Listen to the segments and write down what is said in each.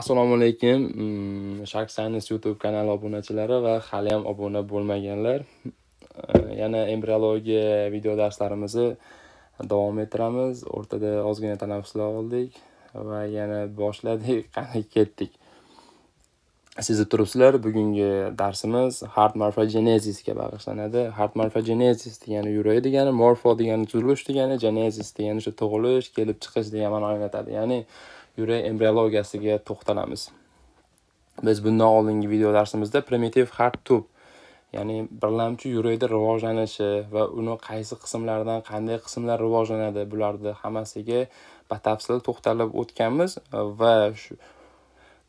assalomu alaykum mm, shark science youtube kanali obunachilari va hali ham obuna bo'lmaganlar eh, yana embriologiya video darslarimizni davom ettiramiz o'rtada ozgina tanaffuslar oldik va yana boshladik qani ketdik sezib turibsizlar bugungi darsimiz hard morfogenezisga bag'ishlanadi hard morfogenezis degani yurak degani morfo degani tuzilish degani genezis degani o'sha tug'ilish kelib chiqish degan ma'noni anglatadi ya'ni yurak embriologiyasiga to'xtalamiz biz bundan oldingi video darsimizda primitiv hard tub ya'ni birlamchi yurakni rivojlanishi va uni qaysi qismlaridan qanday qismlar rivojlanadi bularni hammasiga batafsil to'xtalib o'tganmiz va shu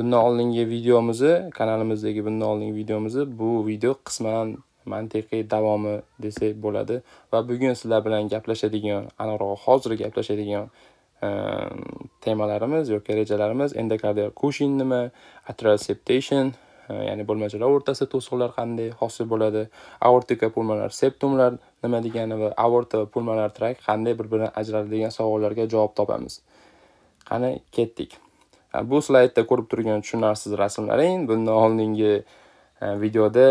bundan oldingi videomizni kanalimizdagi bundan oldingi videomizni bu video qisman mantiqiy davomi desak bo'ladi va bugun sizlar bilan gaplashadigan aniqrog'i hozir gaplashadigan temalarimiz yoki rejalarimiz endokardial kushin nima atrial septation ya'ni bo'lmachalar o'rtasida to'siqlar qanday hosil bo'ladi aortika pulmonar septumlar nima degani va aorta va pulmonar trak qanday bir biridan ajraladi degan savollarga javob topamiz qani ketdik bu slaydda ko'rib turgan tushunarsiz rasmlaring bundan oldingi videoda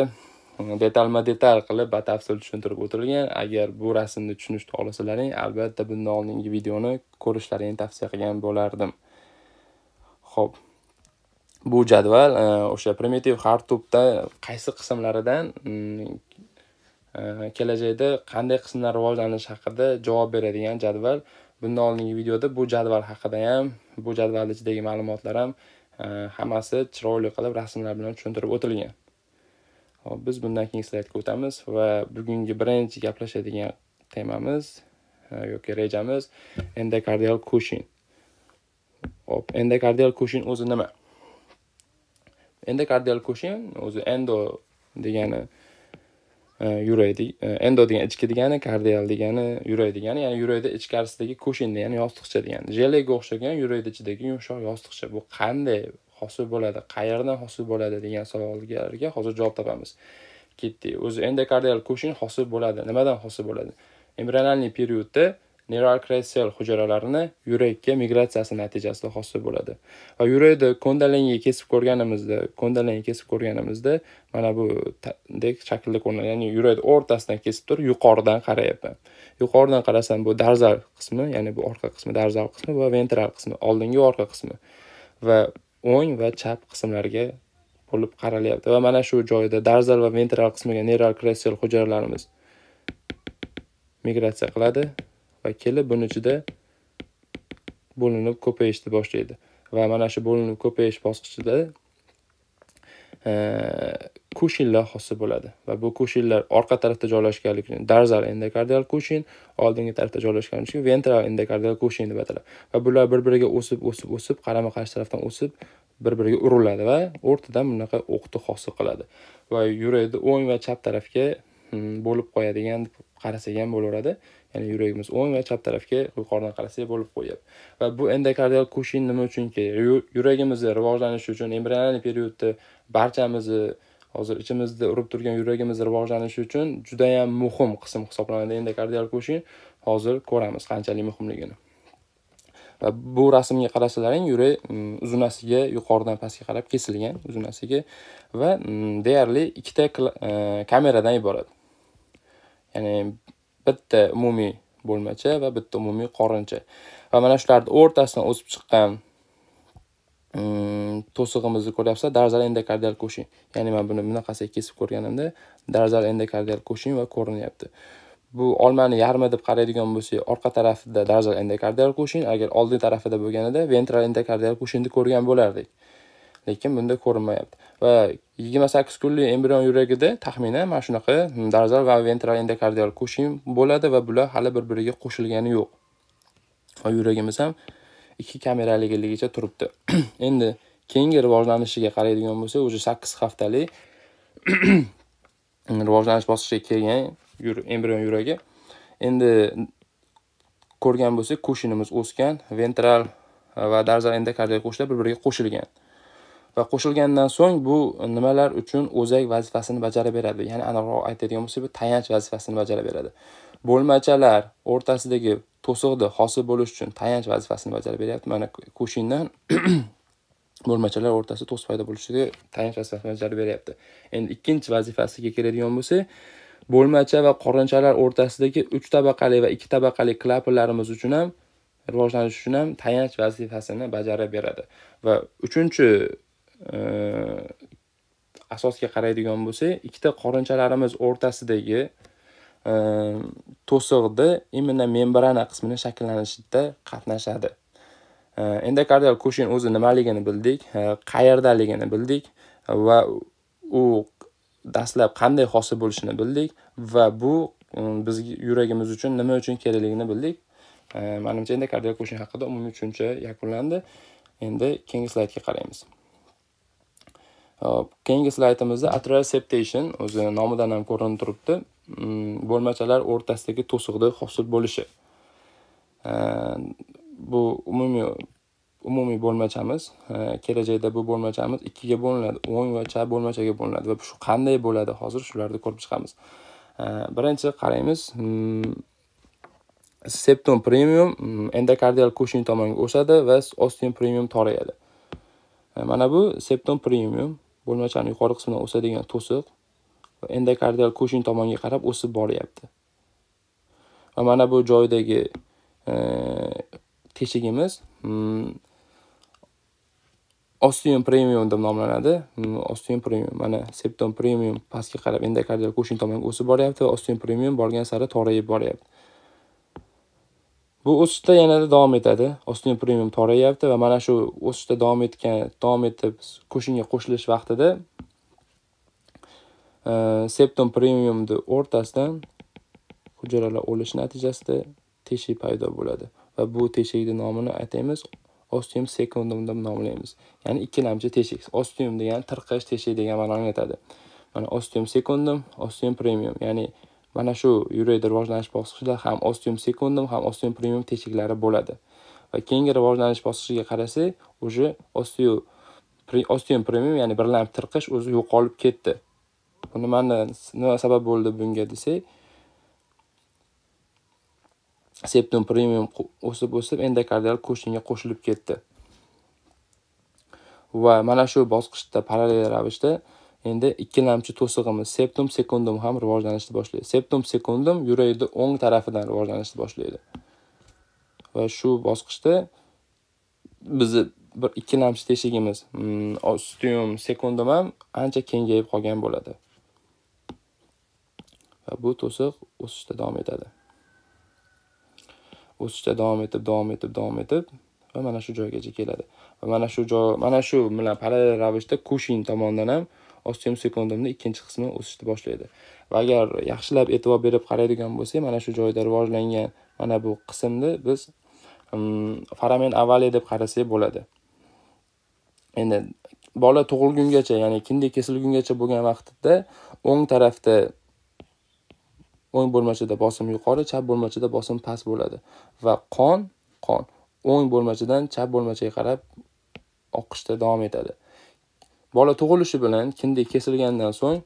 detalma detal qilib batafsil tushuntirib o'tilgan agar bu rasmni tushunishni xohlasalaring albatta bundan oldingi videoni ko'rishlaringni tavsiya qilgan bo'lardim ho'p bu jadval e, o'sha primitiv har tubda qaysi qismlaridan mm, e, kelajakda qanday qismlar rivojlanishi haqida javob beradigan jadval bundan oldingi videoda bu jadval haqida ham bu jadvalni ichidagi ma'lumotlar ham e, hammasi chiroyli qilib rasmlar bilan tushuntirib o'tilgan hop biz bundan keyingi slaydga o'tamiz va bugungi birinchi gaplashadigan temamiz yoki rejamiz endokardial kushin hop endokardial kushin o'zi nima endokardial kushin o'zi endo degani yurak endo degan ichki degani kardial degani yurak degani ya'ni yurakni ichkarisidagi kushin degani yostiqcha degani jelega o'xshagan yurakni ichidagi yumshoq yostiqcha bu qanday hosil bo'ladi qayerdan hosil bo'ladi degan savollarga hozir javob topamiz ketdik o'zi endokardial kushin hosil bo'ladi nimadan hosil bo'ladi embrionalniy periodda neural hujayralarini yurakka migratsiyasi natijasida hosil bo'ladi va yurakni kondaliniya kesib ko'rganimizda kondaliniya kesib ko'rganimizda mana bu shaklda ko'rinadi ya'ni yurakni o'rtasidan kesib turib yuqoridan qarayapman yuqoridan qarasam bu darzal qismi ya'ni bu orqa qismi darzal qismi va ventral qismi oldingi orqa qismi va o'ng va chap qismlarga bo'lib qaralyapti va mana shu joyda darzal va ventral qismiga neyral kressel hujayralarimiz migratsiya qiladi va kelib buni ichida bo'linib ko'payishni boshlaydi va mana shu bo'linib ko'payish bosqichida kushinlar hosil bo'ladi va bu kushinlar orqa tarafda joylashganligi uchun darzal endokardial kushin oldingi tarafda joylashgani uchun ventral endokardial kushin deb ataladi va bular bir biriga o'sib o'sib o'sib qarama qarshi tarafdan o'sib bir biriga uriladi va o'rtadan bunaqa o'qni hosil qiladi va yurakni o'ng va chap tarafga hmm, bo'lib qo'yadigan deb qarasak ham bo'laveradi ya'ni yuragimiz o'ng va chap tarafga yuqoridan qarasak bo'lib qo'yyapti va bu endokardial kushin nima uchun kerak yuragimizni rivojlanishi uchun embrionalniy periodda barchamizni hozir ichimizda urib turgan yuragimiz rivojlanishi uchun judayam muhim qism hisoblanadi endokardial kushin hozir ko'ramiz qanchalik muhimligini va bu rasmga qarasalaring yurak mm, uzunasiga yuqoridan pastga qarab kesilgan uzunasiga va mm, deyarli ikkita e, kameradan iborat ya'ni bitta umumiy bo'lmacha va bitta umumiy qorincha va mana shularni o'rtasidan o'sib chiqqan Mm, to'sig'imizni ko'ryapsiza darzal endokardial ko'shin ya'ni man buni bunaqasiga kesib ko'rganimda darzal endokardial ko'shin va ko'rinyapti bu olmani yarmi deb qaraydigan bo'lsak orqa tarafida darzal endokardial ko'shin agar oldi tarafida bo'lganida ventral endokardial ko'shinni ko'rgan bo'lardik lekin bunda ko'rinmayapti va yigirma sakkiz kunlik embrion yuragida taxminan mana shunaqa mm, darzal va ventral endokardial ko'shin bo'ladi va bular hali bir biriga qo'shilgani yo'q va yuragimiz ham ikki kameraligicha turibdi endi keyingi rivojlanishiga qaraydigan bo'lsak уже sakkiz haftalik rivojlanish bosqichiga kelgan embrion yuragi endi ko'rgan bo'lsak kushinimiz o'sgan ventral va darzal endokardiya qo'shilib bir biriga qo'shilgan va qo'shilgandan so'ng bu nimalar uchun o'zak vazifasini bajara beradi ya'ni aniqroq aytadigan bo'lsak bu tayanch vazifasini bajara beradi bo'lmachalar o'rtasidagi to'siqni hosil bo'lish uchun tayanch vazifasini bajarib beryapti mana kushindan bo'lmachalar o'rtasida to'siq paydo bo'lishiga tayanch vazifasini bajarib beryapti endi ikkinchi vazifasiga keladigan bo'lsak bo'lmacha va qorinchalar o'rtasidagi uch tabaqali va ikki tabaqali klapanlarimiz uchun ham rivojlanish uchun ham tayanch vazifasini bajarib beradi va uchinchi asosga qaraydigan bo'lsak ikkita qorinchalarimiz o'rtasidagi Э, to'siqni именно membrana qismini shakllanishida qatnashadi э, endokardial kushin o'zi nimaligini bildik э, qayerdaligini bildik va u dastlab qanday hosil bo'lishini bildik va bu bizga yuragimiz uchun nima uchun kerakligini bildik manimcha endokardial kushin haqida umumiy tushuncha yakunlandi endi keyingi slaydga qaraymiz keyingi slaydimizda atrial septation o'zi nomidan ham ko'rinib turibdi Mm, bo'lmachalar o'rtasidagi to'siqni hosil bo'lishi bu umumiy umumiy bo'lmachamiz kelajakda bu bo'lmachamiz ikkiga bo'linadi o'ng va chap bo'lmachaga bo'linadi va shu qanday bo'ladi hozir shularni ko'rib chiqamiz birinchi qaraymiz mm, septum premium mm, endokardial kushin tomonga o'sadi va ostium premium torayadi mana bu septum premium bo'lmachani yuqori qismidan o'sadigan to'siq va endokardial ko'shin tomonga qarab o'sib boryapti va mana bu joydagi e, teshigimiz mm, ostium premium deb nomlanadi mm, ostium premium mana septom premium pastga qarab endokardial ko'shin tomonga o'sib boryapti va ostium premium borgan sari torayib boryapti bu o'sishda yanada davom etadi ostium premium torayapti va mana shu o'sishda davom etgan davom etib ko'shinga qo'shilish vaqtida Э, septum premiumni o'rtasidan hujayralar o'lish natijasida teshik paydo bo'ladi va bu teshikni nomini aytamiz ostium secundum deb nomlaymiz ya'ni ikkilamchi teshik ostium degani tirqish teshik degan ma'noni anglatadi mana ostium secundum ostium premium ya'ni mana shu yurakda rivojlanish bosqichida ham ostium secundum ham ostium premium teshiklari bo'ladi va keyingi rivojlanish bosqichiga qarasak уже ostium ostium premium ya'ni birlamchi tirqish o'zi yo'qolib ketdi bu nimani eh, nima sabab bo'ldi bunga desak septum premium o'sib o'sib endokardial qo'shinga qo'shilib ketdi va mana shu bosqichda parallel ravishda endi ikkilamchi to'sig'imiz septum sekundum ham rivojlanishni boshlaydi septum sekundum yurakni o'ng tarafidan rivojlanishni boshlaydi va shu bosqichda bizni bir ikkilamchi teshigimiz mm, ostium sekundum ham ancha kengayib qolgan bo'ladi va bu to'siq o'sishda davom etadi o'sishda davom etib davom etib davom etib va mana shu joygacha keladi va mana shu joy mana shu bilan parallel ravishda kushin tomonidan ham ostium sekundumni ikkinchi qismi o'sishni boshlaydi va agar yaxshilab e'tibor berib qaraydigan bo'lsak mana shu joyda rivojlangan mana bu qismni biz faramen avaliya deb qarasak bo'ladi endi bola tug'ilgungacha ya'ni kindik kesilgungacha bo'lgan vaqtda o'ng tarafda o'ng bo'lmachada bosim yuqori chap bo'lmachada bosim past bo'ladi va qon qon o'ng bo'lmachadan chap bo'lmachaga qarab oqishda davom etadi bola tug'ilishi bilan kindik kesilgandan so'ng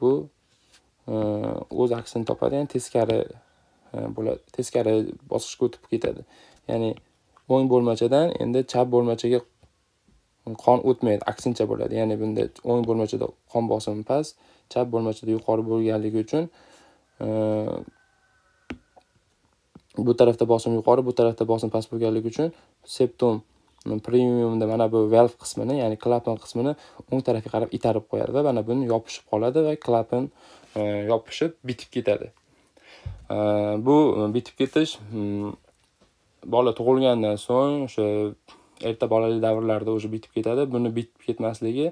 bu e, o'z aksini topadi ya'ni teskari e, bo'ladi teskari bosqichga o'tib ketadi ya'ni o'ng bo'lmachadan endi chap bo'lmachaga qon o'tmaydi aksincha bo'ladi ya'ni bunda o'ng bo'lmachada qon bosimi past chap bo'lmachada yuqori bo'lganligi uchun bu tarafda bosim yuqori bu tarafda bosim past bo'lganligi uchun septum premiumda mana bu valve qismini ya'ni klapan qismini o'ng tarafga qarab itarib qo'yadi va mana buni yopishib qoladi va klapan yopishib bitib ketadi bu bitib ketish bola tug'ilgandan so'ng o'sha erta bolalik davrlarida уже bitib ketadi buni bitib ketmasligi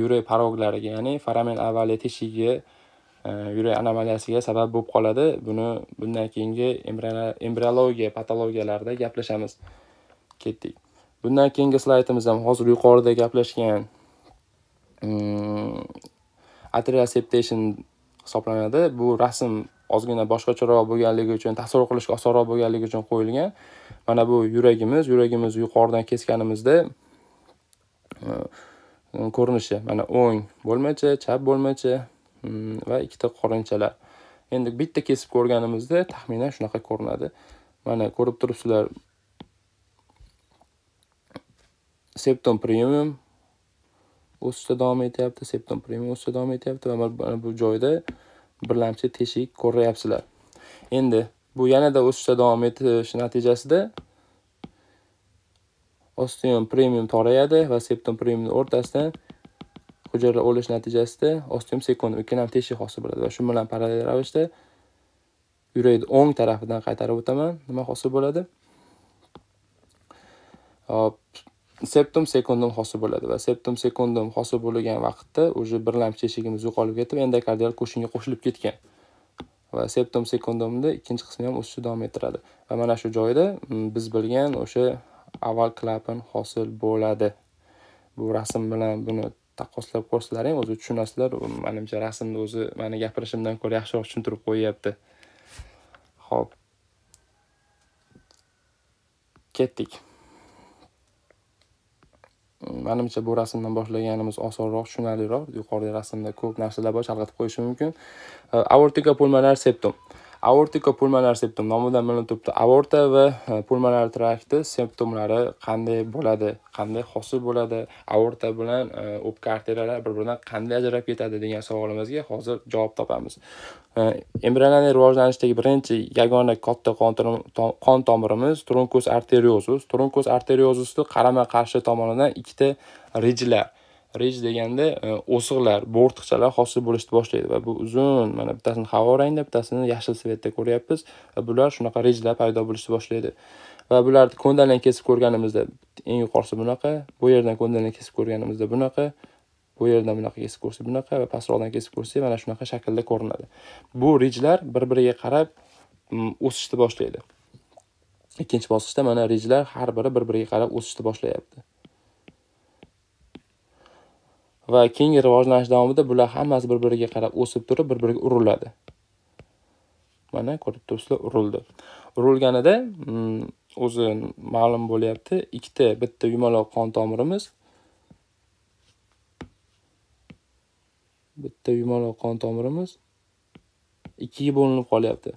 yurak paroglariga ya'ni foramen avaliya teshigiga yurak anomaliyasiga sabab bo'lib qoladi buni bundan keyingi embriologiya patologiyalarida gaplashamiz ketdik bundan keyingi slaydimiz ham hozir yuqorida gaplashgan mm, atrial septation hisoblanadi bu rasm ozgina boshqacharoq bo'lganligi uchun tasavvur qilishga osonroq bo'lganligi uchun qo'yilgan mana bu yuragimiz yuragimiz yuqoridan kesganimizda mm, ko'rinishi mana o'ng bo'lmacha chap bo'lmacha Mm, va ikkita qorinchalar endi bitta kesib ko'rganimizda taxminan shunaqa ko'rinadi mana ko'rib turibsizlar septon premium o'sishda davom etyapti septon premium o'sishda davom etyapti va mana bu joyda birlamchi teshik ko'ryapsizlar endi bu yanada o'sishda davom etishi natijasida osteon premium torayadi va septon premium o'rtasidan hujayralar o'lish natijasida ostium sekund ikkilam teshik hosil bo'ladi va shu bilan parallel ravishda yurakni o'ng tarafidan qaytarib o'taman nima hosil bo'ladi hop septum sekundum hosil bo'ladi va septum sekundum hosil bo'lgan vaqtda уже birlamchi teshigimiz yo'qolib ketib endokardial qo'shinga qo'shilib ketgan va septum sekundumni ikkinchi qismi ham o'sishni davom ettiradi va mana shu joyda mm, biz bilgan o'sha aval klapan hosil bo'ladi bu rasm bilan buni taqqoslab ko'rsalaring o'zi tushunasizlar manimcha rasmni o'zi mani gapirishimdan ko'ra yaxshiroq tushuntirib qo'yyapti ho'p ketdik manimcha bu rasmdan boshlaganimiz osonroq tushunarliroq yuqorida rasmda ko'p narsalar bor chalg'itib qo'yishim mumkin aortika pulmonar septum uh, aortika pulmonar septum nomidan bilinib turibdi aorta va e, pulmonar trakti simptomlari qanday bo'ladi qanday hosil bo'ladi aorta bilan e, o'pka arteriyalar bir biridan qanday ajralib ketadi degan savolimizga hozir javob topamiz e, embrionlarning rivojlanishdagi birinchi yagona katta qon tomirimiz tronkus arteriozus tronkus arteriozusni qarama qarshi tomonidan ikkita rijlar rej deganda e, o'siqlar bo'rtiqchalar hosil bo'lishni boshlaydi va bu uzun mana bittasini havo rangda bittasini yashil svetda ko'ryapmiz va bular shunaqa rejlar paydo bo'lishni boshlaydi va bularni ko'ndalang kesib ko'rganimizda eng yuqorisi bunaqa bu yerdan ko'ndalang kesib ko'rganimizda bunaqa bu yerdan bunaqa kesib ko'rsak bunaqa va pastroqdan kesib ko'rsak mana shunaqa shaklda ko'rinadi bu rejlar bir biriga qarab mm, o'sishni boshlaydi ikkinchi bosqichda mana rejlar har biri bir biriga qarab o'sishni boshlayapti va keyingi rivojlanish davomida bular hammasi bir biriga qarab o'sib turib bir biriga uriladi mana ko'rib turibsizlar urildi urilganida mm, o'zi ma'lum bo'lyapti ikkita bitta yumaloq qon tomirimiz bitta yumaloq qon tomirimiz ikkiga bo'linib qolyapti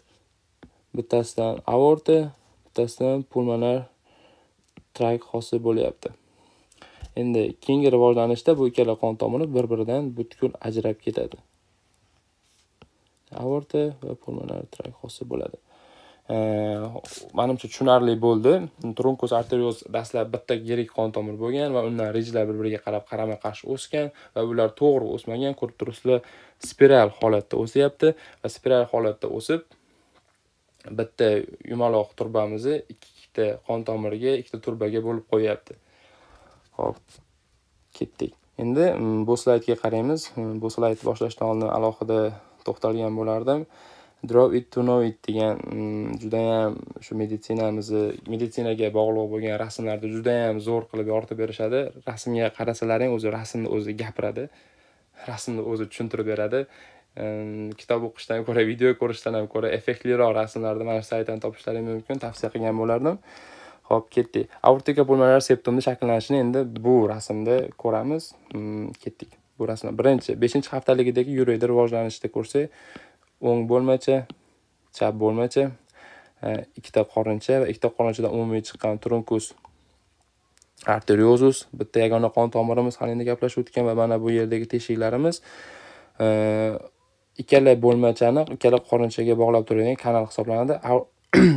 bittasidan aorta bittasidan pulmonar trak hosil bo'lyapti Endi keyingi rivojlanishda bu ikkala qon tomiri bir-biridan butkul ajrab ketadi. Aorta va pulmonar trak hosil bo'ladi. Menimcha tushunarli bo'ldi. Tronkus arterioz dastlab bitta yirik qon tomir bo'lgan va undan rejlar bir-biriga qarab qarama-qarshi o'sgan va ular to'g'ri o'smagan, ko'rib turibsizlar, spiral holatda o'syapti va spiral holatda o'sib bitta yumaloq turbamizni ikkita qon tomiriga, ikkita turbaga bo'lib qo'yapti. Xo'p, ketdik. Endi bu slaydga qaraymiz. Bu slayd boshlashdan oldin alohida to'xtalgan bo'lardim. Draw it to know it degan juda ham shu meditsinamizni, meditsinaga bog'liq bo'lgan rasmlarni juda ham zo'r qilib yoritib berishadi. Rasmga qarasalar ham o'zi rasmni o'zi gapiradi. Rasmni o'zi tushuntirib beradi. kitob o'qishdan ko'ra video ko'rishdan ham ko'ra effektliroq rasmlarni mana shu saytdan topishlaring mumkin tavsiya qilgan bo'lardim ho'p ketdik aortika pulmonar septumni shakllanishini endi bu rasmda ko'ramiz hmm, ketdik bu rasm birinchi beshinchi haftaligidagi yurakda rivojlanishni ko'rsak o'ng bo'lmacha chap bo'lmacha e, ikkita qorincha va ikkita qorinchadan umumiy chiqqan trunkus arteriozus bitta yagona qon tomirimiz endi gaplashib o'tgan va mana bu yerdagi teshiklarimiz e, ikkala bo'lmachani ikkala qorinchaga bog'lab turadigan kanal hisoblanadi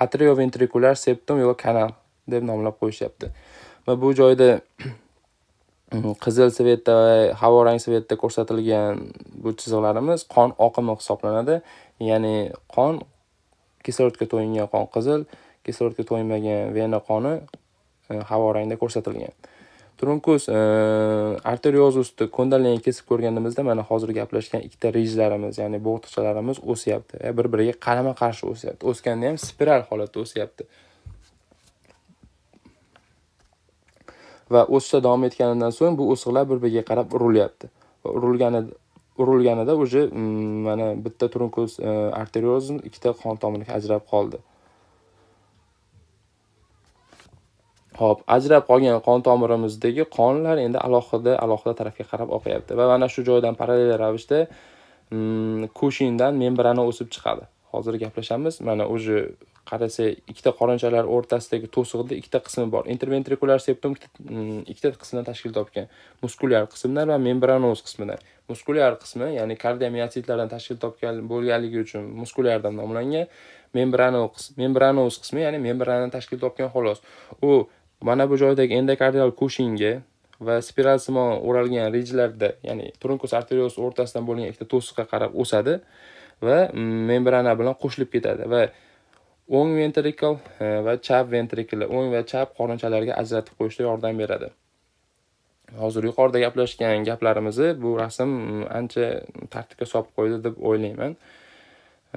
atrioventrikular septum yoki kanal deb nomlab qo'yishyapti va bu joyda qizil svetda va havo rang svetda ko'rsatilgan bu chiziqlarimiz qon oqimi hisoblanadi ya'ni qon kislorodga to'yingan qon qizil kislorodga to'ymagan vena qoni e, havo rangda ko'rsatilgan tronkus e, arterioz usti kondalniyani kesib ko'rganimizda mana hozir gaplashgan ikkita rejlarimiz ya'ni bo'g'tiqchalarimiz o'syapti e, bir biriga qarama qarshi o'syapti o'sganda ham spiral holatda o'syapti va o'sishda davom etganidan so'ng bu o'siqlar bir biriga qarab urilyapti urilgani urilganida уже mm, mana bitta tronkoz e, arterioz ikkita qon tomiri ajrab qoldi hop ajrab qolgan qon tomirimizdagi qonlar endi alohida alohida tarafga qarab oqyapti va mana shu joydan parallel ravishda mm, kushindan membrana o'sib chiqadi hozir gaplashamiz mana o'zi qarasa ikkita qorinchalar o'rtasidagi to'siqda ikkita qismi bor interventrikulyar septum ikkita mm, qismdan tashkil topgan muskulyar qismdan va membranoz qismidan muskulyar qismi ya'ni kardiomiyotsitlardan tashkil topgan bo'lganligi uchun muskulyar deb nomlangan membranoz membranoz qismi ya'ni membranadan tashkil topgan xolos u mana bu joydagi endokardial kushinga va spiralsimon o'ralgan rijlarda ya'ni trunkus arterioz o'rtasidan bo'lgan ikkita to'siqqa qarab o'sadi va membrana bilan qo'shilib ketadi va o'ng ventrikl e, va chap ventrikl o'ng va chap qorinchalarga ajratib qo'yishda yordam beradi hozir yuqorida gaplashgan gaplarimizni bu rasm mm, ancha tartibga solib qo'ydi deb o'ylayman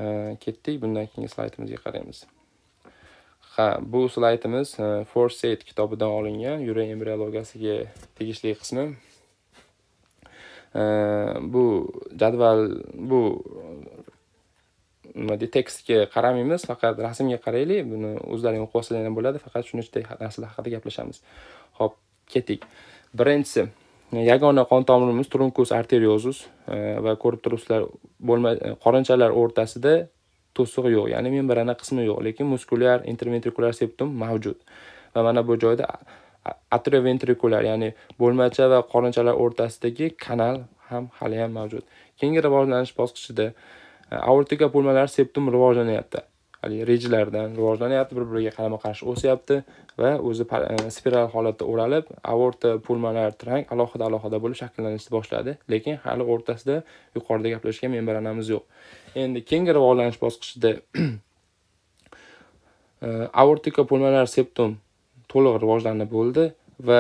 e, ketdik bundan keyingi slaydimizga qaraymiz ha bu slaytimiz e, forsayt kitobidan olingan yurak embriologiyasiga tegishli qismi e, bu jadval bu nima deydi tekstga qaramaymiz faqat rasmga qaraylik buni o'zlaring o'qib olsanglar ham bo'ladi faqat shuni ichidagi narsalar haqida gaplashamiz ho'p ketdik birinchisi yagona qon tomirimiz trunkus arteriozus e, va ko'rib turibsizlar bo'lma qorinchalar o'rtasida to'siq yo'q ya'ni membrana qismi yo'q lekin muskulyar interventrikulyar septum mavjud va mana bu joyda atrioventrikulyar ya'ni bo'lmacha va qorinchalar o'rtasidagi kanal ham hali ham mavjud keyingi rivojlanish bosqichida e, aortika bo'lmalari septum rivojlanyapti haligi rejalardan rivojlanyapti bir biriga qarama qarshi o'syapti va o'zi e, spiral holatda o'ralib aorta pulmonar trank alohida alohida bo'lib shakllanishni boshladi lekin hali o'rtasida yuqorida gaplashgan membranamiz yo'q endi keyingi rivojlanish bosqichida e, aortiko pulmonar septum to'liq rivojlanib bo'ldi va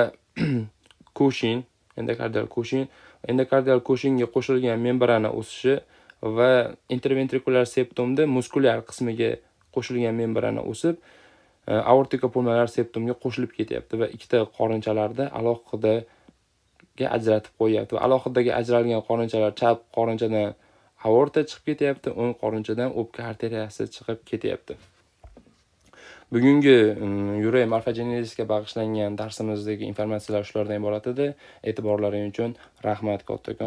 kushin endokardial kushin endokardial kushinga qo'shilgan membrana o'sishi va interventrikulyar septumni muskulyar qismiga qo'shilgan membrana o'sib e, aortika pulmonar septumga qo'shilib ketyapti va ikkita qorinchalarda alohidaga ajratib qo'yyapti va alohidaga ajralgan qorinchalar chap qorinchadan aorta chiqib ketyapti o'ng qorinchadan o'pka arteriyasi chiqib ketyapti bugungi yurak morfogeneziga bag'ishlangan darsimizdagi informatsiyalar shulardan iborat edi e'tiborlaring uchun rahmat kattakon